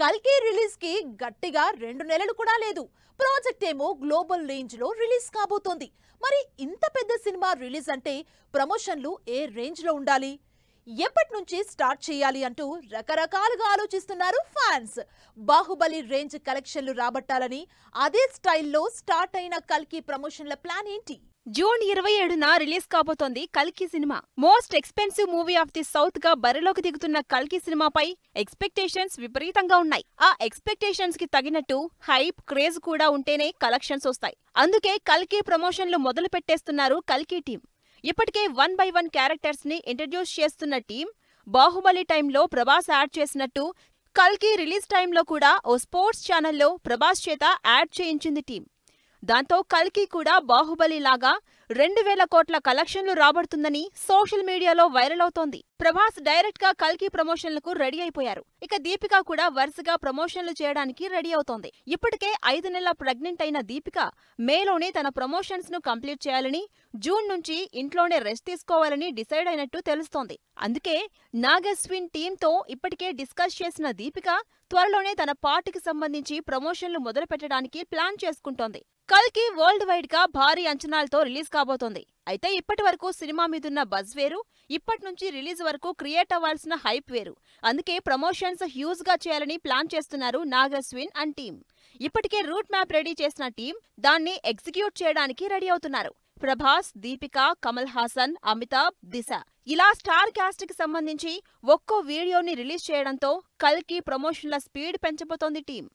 కల్కి రిలీజ్ కి గట్టిగా రెండు నెలలు కూడా లేదు ప్రాజెక్ట్ ఏమో గ్లోబల్ రేంజ్ లో రిలీజ్ కాబోతోంది మరి ఇంత పెద్ద సినిమా రిలీజ్ అంటే ప్రమోషన్లు ఏ రేంజ్ లో ఉండాలి ఎప్పటి నుంచి స్టార్ట్ చేయాలి అంటూ రకరకాలుగా ఆలోచిస్తున్నారు ఫ్యాన్స్ బాహుబలి రేంజ్ కలెక్షన్లు రాబట్టాలని అదే స్టైల్లో స్టార్ట్ అయిన కల్కి ప్రమోషన్ల ప్లాన్ ఏంటి జూన్ ఇరవై ఏడున రిలీజ్ కాబోతోంది కల్కి cinema most expensive movie of the south గా బరిలోకి దిగుతున్న కల్కి సినిమాపై ఎక్స్పెక్టేషన్స్ విపరీతంగా ఉన్నాయి ఆ ఎక్స్పెక్టేషన్స్ కి తగినట్టు హైప్ క్రేజ్ కూడా ఉంటేనే కలెక్షన్స్ వస్తాయి అందుకే కల్కి ప్రమోషన్లు మొదలు పెట్టేస్తున్నారు కల్కి టీం ఇప్పటికే వన్ బై వన్ క్యారెక్టర్స్ ని ఇంట్రడ్యూస్ చేస్తున్న టీం బాహుబలి టైంలో ప్రభాస్ యాడ్ చేసినట్టు కల్కి రిలీజ్ టైంలో కూడా ఓ స్పోర్ట్స్ ఛానల్లో ప్రభాస్ చేత యాడ్ చేయించింది టీం దాంతో కల్కి కూడా బాహుబలి లాగా రెండు వేల కోట్ల కలెక్షన్లు రాబడుతుందని సోషల్ మీడియాలో వైరల్ అవుతోంది ప్రభాస్ డైరెక్ట్ గా కల్కి ప్రమోషన్లకు రెడీ అయిపోయారు ఇక దీపిక కూడా వరుసగా ప్రమోషన్లు చేయడానికి రెడీ అవుతోంది ఇప్పటికే ఐదు నెలల ప్రెగ్నెంట్ అయిన దీపిక మేలోనే తన ప్రమోషన్స్ ను కంప్లీట్ చేయాలని జూన్ నుంచి ఇంట్లోనే రెస్ట్ తీసుకోవాలని డిసైడ్ అయినట్టు తెలుస్తోంది అందుకే నాగస్విన్ టీంతో ఇప్పటికే డిస్కస్ చేసిన దీపిక త్వరలోనే తన పార్టీకి సంబంధించి ప్రమోషన్లు మొదలుపెట్టడానికి ప్లాన్ చేసుకుంటోంది కల్కి వరల్డ్ వైడ్ గా భారీ అంచనాలతో రిలీజ్ కాబోతోంది అయితే ఇప్పటి వరకు సినిమా మీదున్న బజ్ వేరు ఇప్పటి నుంచి రిలీజ్ వరకు క్రియేట్ అవ్వాల్సిన హైప్ వేరు అందుకే ప్రమోషన్స్ హ్యూజ్ గా చేయాలని ప్లాన్ చేస్తున్నారు నాగస్విన్ అండ్ టీమ్ ఇప్పటికే రూట్ మ్యాప్ రెడీ చేసిన టీం దాన్ని ఎగ్జిక్యూట్ చేయడానికి రెడీ అవుతున్నారు ప్రభాస్ దీపిక కమల్ హాసన్ అమితాబ్ దిశ ఇలా స్టార్ క్యాస్ట్ కి సంబంధించి ఒక్కో వీడియోని రిలీజ్ చేయడంతో కల్కి ప్రమోషన్ల స్పీడ్ పెంచబోతోంది టీం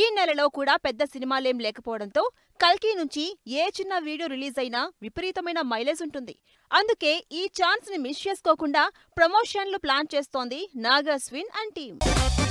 ఈ నెలలో కూడా పెద్ద సినిమాలేం లేకపోవడంతో కల్కీ నుంచి ఏ చిన్న వీడియో రిలీజ్ అయినా విపరీతమైన మైలేజ్ ఉంటుంది అందుకే ఈ ఛాన్స్ని మిస్ చేసుకోకుండా ప్రమోషన్లు ప్లాన్ చేస్తోంది నాగాస్విన్ అండ్ టీమ్